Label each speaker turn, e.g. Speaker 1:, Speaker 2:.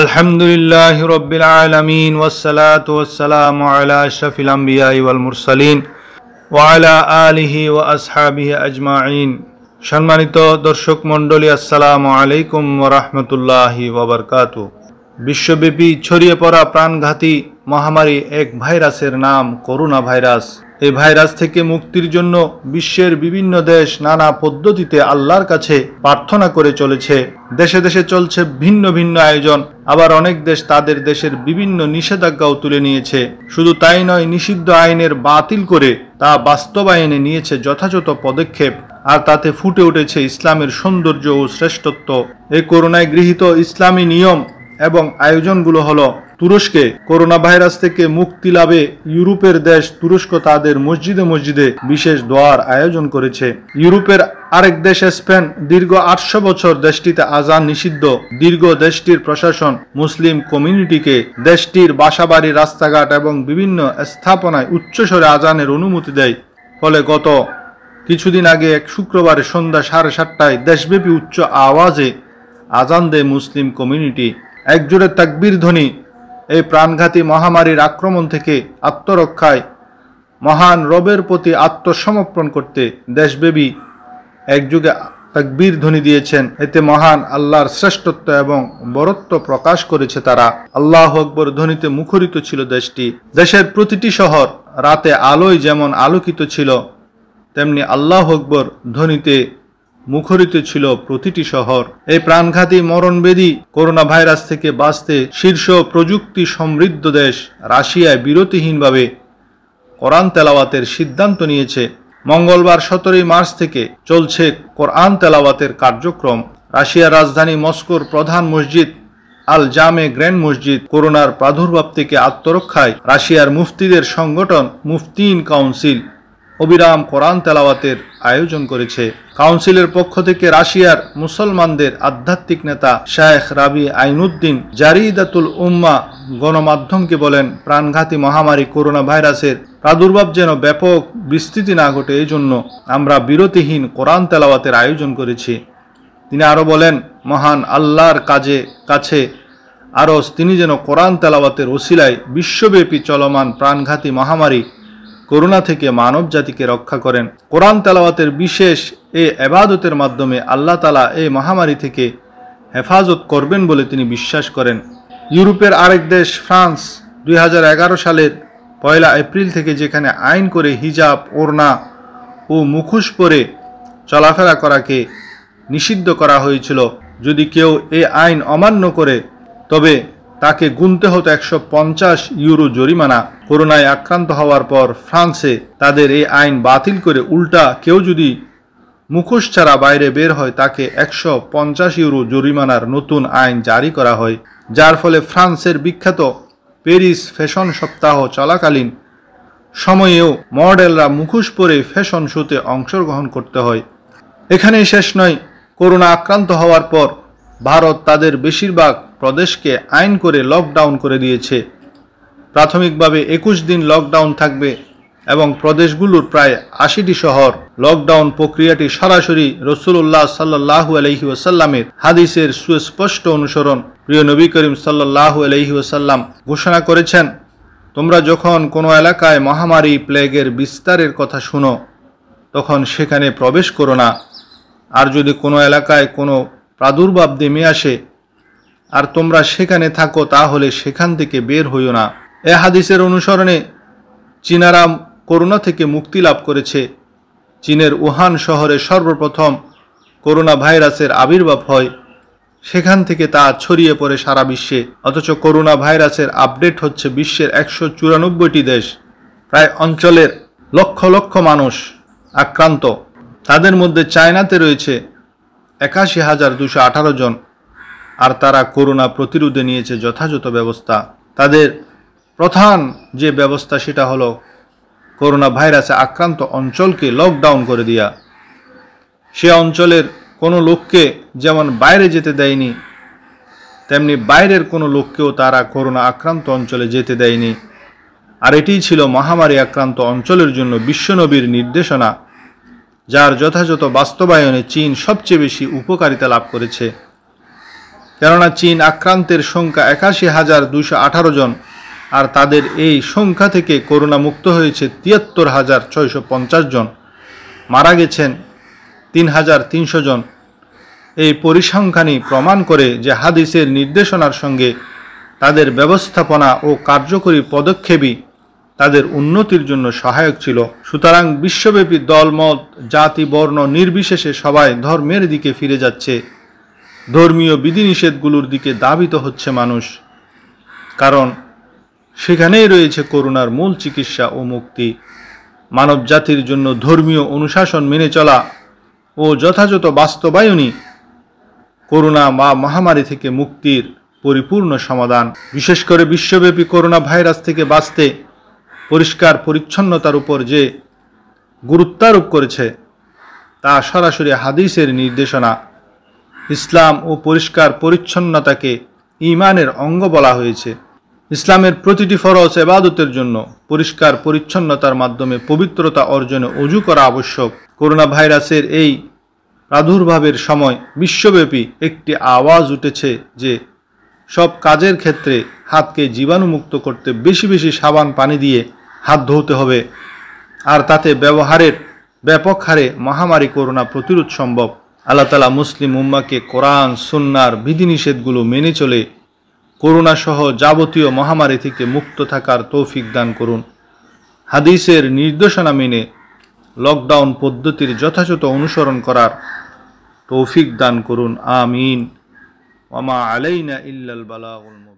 Speaker 1: আলহামদুলিল্লাহ রবিল আলমিন ওসালাত ওসালাম আলা শফিল আম্বিয়াই ওয়াল মুরসালিন ওয়ালা আলিহি ও আসহাবিহি আজমাইন সম্মানিত দর্শক মণ্ডলী আসসালামু আলাইকুম রহমতুল্লাহি ওবরকাত বিশ্বব্যাপী ছড়িয়ে পড়া প্রাণঘাতী মহামারী এক ভাইরাসের নাম করোনা ভাইরাস এই ভাইরাস থেকে মুক্তির জন্য বিশ্বের বিভিন্ন দেশ নানা পদ্ধতিতে আল্লাহর কাছে প্রার্থনা করে চলেছে দেশে দেশে চলছে ভিন্ন ভিন্ন আয়োজন আবার অনেক দেশ তাদের দেশের বিভিন্ন নিষেধাজ্ঞাও তুলে নিয়েছে শুধু তাই নয় নিষিদ্ধ আইনের বাতিল করে তা বাস্তবায়নে নিয়েছে যথাযথ পদক্ষেপ আর তাতে ফুটে উঠেছে ইসলামের সৌন্দর্য ও শ্রেষ্ঠত্ব এই করোনায় গৃহীত ইসলামী নিয়ম এবং আয়োজনগুলো হলো তুরস্কে করোনা ভাইরাস থেকে মুক্তি লাভে ইউরোপের দেশ তুরস্ক তাদের মসজিদে মসজিদে বিশেষ দোয়ার আয়োজন করেছে ইউরোপের আরেক দেশ স্পেন দীর্ঘ আটশো বছর দেশটিতে আজান নিষিদ্ধ দীর্ঘ দেশটির প্রশাসন মুসলিম কমিউনিটিকে দেশটির বাসাবাড়ি রাস্তাঘাট এবং বিভিন্ন স্থাপনায় উচ্চস্বরে আজানের অনুমতি দেয় ফলে গত কিছুদিন আগে এক শুক্রবারে সন্ধ্যা সাড়ে সাতটায় দেশব্যাপী উচ্চ আওয়াজে আজান দেয় মুসলিম কমিউনিটি একজোরে তাকবির ধ্বনি এই প্রাণঘাতী মহামারীর আক্রমণ থেকে আত্মরক্ষায় মহান রবের প্রতি আত্মসমর্পণ করতে দেশব্যাপী একযুগে তাকবীর ধ্বনি দিয়েছেন এতে মহান আল্লাহর শ্রেষ্ঠত্ব এবং বরত্ব প্রকাশ করেছে তারা আল্লাহ আকবর ধ্বনিতে মুখরিত ছিল দেশটি দেশের প্রতিটি শহর রাতে আলোয় যেমন আলোকিত ছিল তেমনি আল্লাহ আকবর ধ্বনিতে মুখরিত ছিল প্রতিটি শহর এই প্রাণঘাতী মরণবেদী করোনা ভাইরাস থেকে বাঁচতে শীর্ষ প্রযুক্তি সমৃদ্ধ দেশ রাশিয়ায় বিরতিহীনভাবে কোরআন তেলাওয়াতের সিদ্ধান্ত নিয়েছে মঙ্গলবার সতেরোই মার্চ থেকে চলছে কোরআন তেলাওয়াতের কার্যক্রম রাশিয়ার রাজধানী মস্কোর প্রধান মসজিদ আল জামে গ্র্যান্ড মসজিদ করোনার প্রাদুর্ভাব থেকে আত্মরক্ষায় রাশিয়ার মুফতিদের সংগঠন মুফতিন কাউন্সিল অবিরাম কোরআন তেলাওয়াতের আয়োজন করেছে কাউন্সিলের পক্ষ থেকে রাশিয়ার মুসলমানদের আধ্যাত্মিক নেতা শায়েখ রাবি আইনুদ্দিন জারিদাতুল উম্মা গণমাধ্যমকে বলেন প্রাণঘাতী মহামারী করোনা ভাইরাসের প্রাদুর্ভাব যেন ব্যাপক বিস্তৃতি না ঘটে এই জন্য আমরা বিরতিহীন কোরআন তেলাওয়াতের আয়োজন করেছি তিনি আরও বলেন মহান আল্লাহর কাজে কাছে আরস তিনি যেন কোরআন তেলাওয়াতের ওসিলায় বিশ্বব্যাপী চলমান প্রাণঘাতী মহামারী করুণা থেকে মানব জাতিকে রক্ষা করেন কোরআন তেলাওয়াতের বিশেষ এ এবাদতের মাধ্যমে আল্লাহ তালা এই মহামারী থেকে হেফাজত করবেন বলে তিনি বিশ্বাস করেন ইউরোপের আরেক দেশ ফ্রান্স দুই সালের পয়লা এপ্রিল থেকে যেখানে আইন করে হিজাব ওড়না ও মুখোশ পরে চলাফেরা করাকে নিষিদ্ধ করা হয়েছিল যদি কেউ এ আইন অমান্য করে তবে তাকে গুনতে হতো একশো পঞ্চাশ ইউরো জরিমানা করোনায় আক্রান্ত হওয়ার পর ফ্রান্সে তাদের এই আইন বাতিল করে উল্টা কেউ যদি মুখোশ ছাড়া বাইরে বের হয় তাকে একশো পঞ্চাশ ইউরো জরিমানার নতুন আইন জারি করা হয় যার ফলে ফ্রান্সের বিখ্যাত প্যারিস ফ্যাশন সপ্তাহ চলাকালীন সময়েও মডেলরা মুখোশ পরে ফ্যাশন শোতে অংশগ্রহণ করতে হয় এখানেই শেষ নয় করোনা আক্রান্ত হওয়ার পর ভারত তাদের বেশিরভাগ প্রদেশকে আইন করে লকডাউন করে দিয়েছে প্রাথমিকভাবে একুশ দিন লকডাউন থাকবে এবং প্রদেশগুলোর প্রায় আশিটি শহর লকডাউন প্রক্রিয়াটি সরাসরি রসুল্লাহ সাল্লাহু আলহি ওসাল্লামের হাদিসের সুস্পষ্ট অনুসরণ প্রিয় নবী করিম সাল্লাহু আলহি ওসাল্লাম ঘোষণা করেছেন তোমরা যখন কোনো এলাকায় মহামারী প্লেগের বিস্তারের কথা শুনো তখন সেখানে প্রবেশ করো না আর যদি কোনো এলাকায় কোনো প্রাদুর্ভাব নেমে আসে আর তোমরা সেখানে থাকো তাহলে সেখান থেকে বের হইও না এ হাদিসের অনুসরণে চীনারা করোনা থেকে মুক্তি লাভ করেছে চীনের উহান শহরে সর্বপ্রথম করোনা ভাইরাসের আবির্ভাব হয় সেখান থেকে তা ছড়িয়ে পড়ে সারা বিশ্বে অথচ করোনা ভাইরাসের আপডেট হচ্ছে বিশ্বের একশো চুরানব্বইটি দেশ প্রায় অঞ্চলের লক্ষ লক্ষ মানুষ আক্রান্ত তাদের মধ্যে চায়নাতে রয়েছে একাশি হাজার দুশো আঠারো জন আর তারা করোনা প্রতিরোধে নিয়েছে যথাযথ ব্যবস্থা তাদের প্রধান যে ব্যবস্থা সেটা হলো করোনা ভাইরাসে আক্রান্ত অঞ্চলকে লকডাউন করে দেয়া সে অঞ্চলের কোনো লোককে যেমন বাইরে যেতে দেয়নি তেমনি বাইরের কোনো লোককেও তারা করোনা আক্রান্ত অঞ্চলে যেতে দেয়নি আর এটিই ছিল মহামারী আক্রান্ত অঞ্চলের জন্য বিশ্বনবীর নির্দেশনা যার যথাযথ বাস্তবায়নে চীন সবচেয়ে বেশি উপকারিতা লাভ করেছে কেননা চীন আক্রান্তের সংখ্যা একাশি হাজার দুশো আঠারো জন আর তাদের এই সংখ্যা থেকে করোনা মুক্ত হয়েছে তিয়াত্তর হাজার ছয়শো পঞ্চাশ জন মারা গেছেন তিন হাজার তিনশো জন এই পরিসংখ্যানই প্রমাণ করে যে হাদিসের নির্দেশনার সঙ্গে তাদের ব্যবস্থাপনা ও কার্যকরী পদক্ষেপই তাদের উন্নতির জন্য সহায়ক ছিল সুতরাং বিশ্বব্যাপী দলমত জাতি বর্ণ নির্বিশেষে সবাই ধর্মের দিকে ফিরে যাচ্ছে ধর্মীয় বিধিনিষেধগুলোর দিকে দাবিত হচ্ছে মানুষ কারণ সেখানেই রয়েছে করুণার মূল চিকিৎসা ও মুক্তি মানব জাতির জন্য ধর্মীয় অনুশাসন মেনে চলা ও যথাযথ বাস্তবায়নই করোনা বা মহামারী থেকে মুক্তির পরিপূর্ণ সমাধান বিশেষ করে বিশ্বব্যাপী করোনা ভাইরাস থেকে বাঁচতে পরিষ্কার পরিচ্ছন্নতার উপর যে গুরুত্বারোপ করেছে তা সরাসরি হাদিসের নির্দেশনা ইসলাম ও পরিষ্কার পরিচ্ছন্নতাকে ইমানের অঙ্গ বলা হয়েছে ইসলামের প্রতিটি ফরজ এবাদতের জন্য পরিষ্কার পরিচ্ছন্নতার মাধ্যমে পবিত্রতা অর্জনে অজু করা আবশ্যক করোনা ভাইরাসের এই প্রাদুর্ভাবের সময় বিশ্বব্যাপী একটি আওয়াজ উঠেছে যে সব কাজের ক্ষেত্রে হাতকে জীবাণুমুক্ত করতে বেশি বেশি সাবান পানি দিয়ে হাত ধুতে হবে আর তাতে ব্যবহারের ব্যাপক হারে মহামারী করোনা প্রতিরোধ সম্ভব আল্লাহ তালা মুসলিম উম্মাকে কোরআন সুন্নার বিধিনিষেধগুলো মেনে চলে করোনাসহ যাবতীয় মহামারী থেকে মুক্ত থাকার তৌফিক দান করুন হাদিসের নির্দেশনা মেনে লকডাউন পদ্ধতির যথাযথ অনুসরণ করার তৌফিক দান করুন আমিন ওমা আলাইনা ইল্লাল বালাউল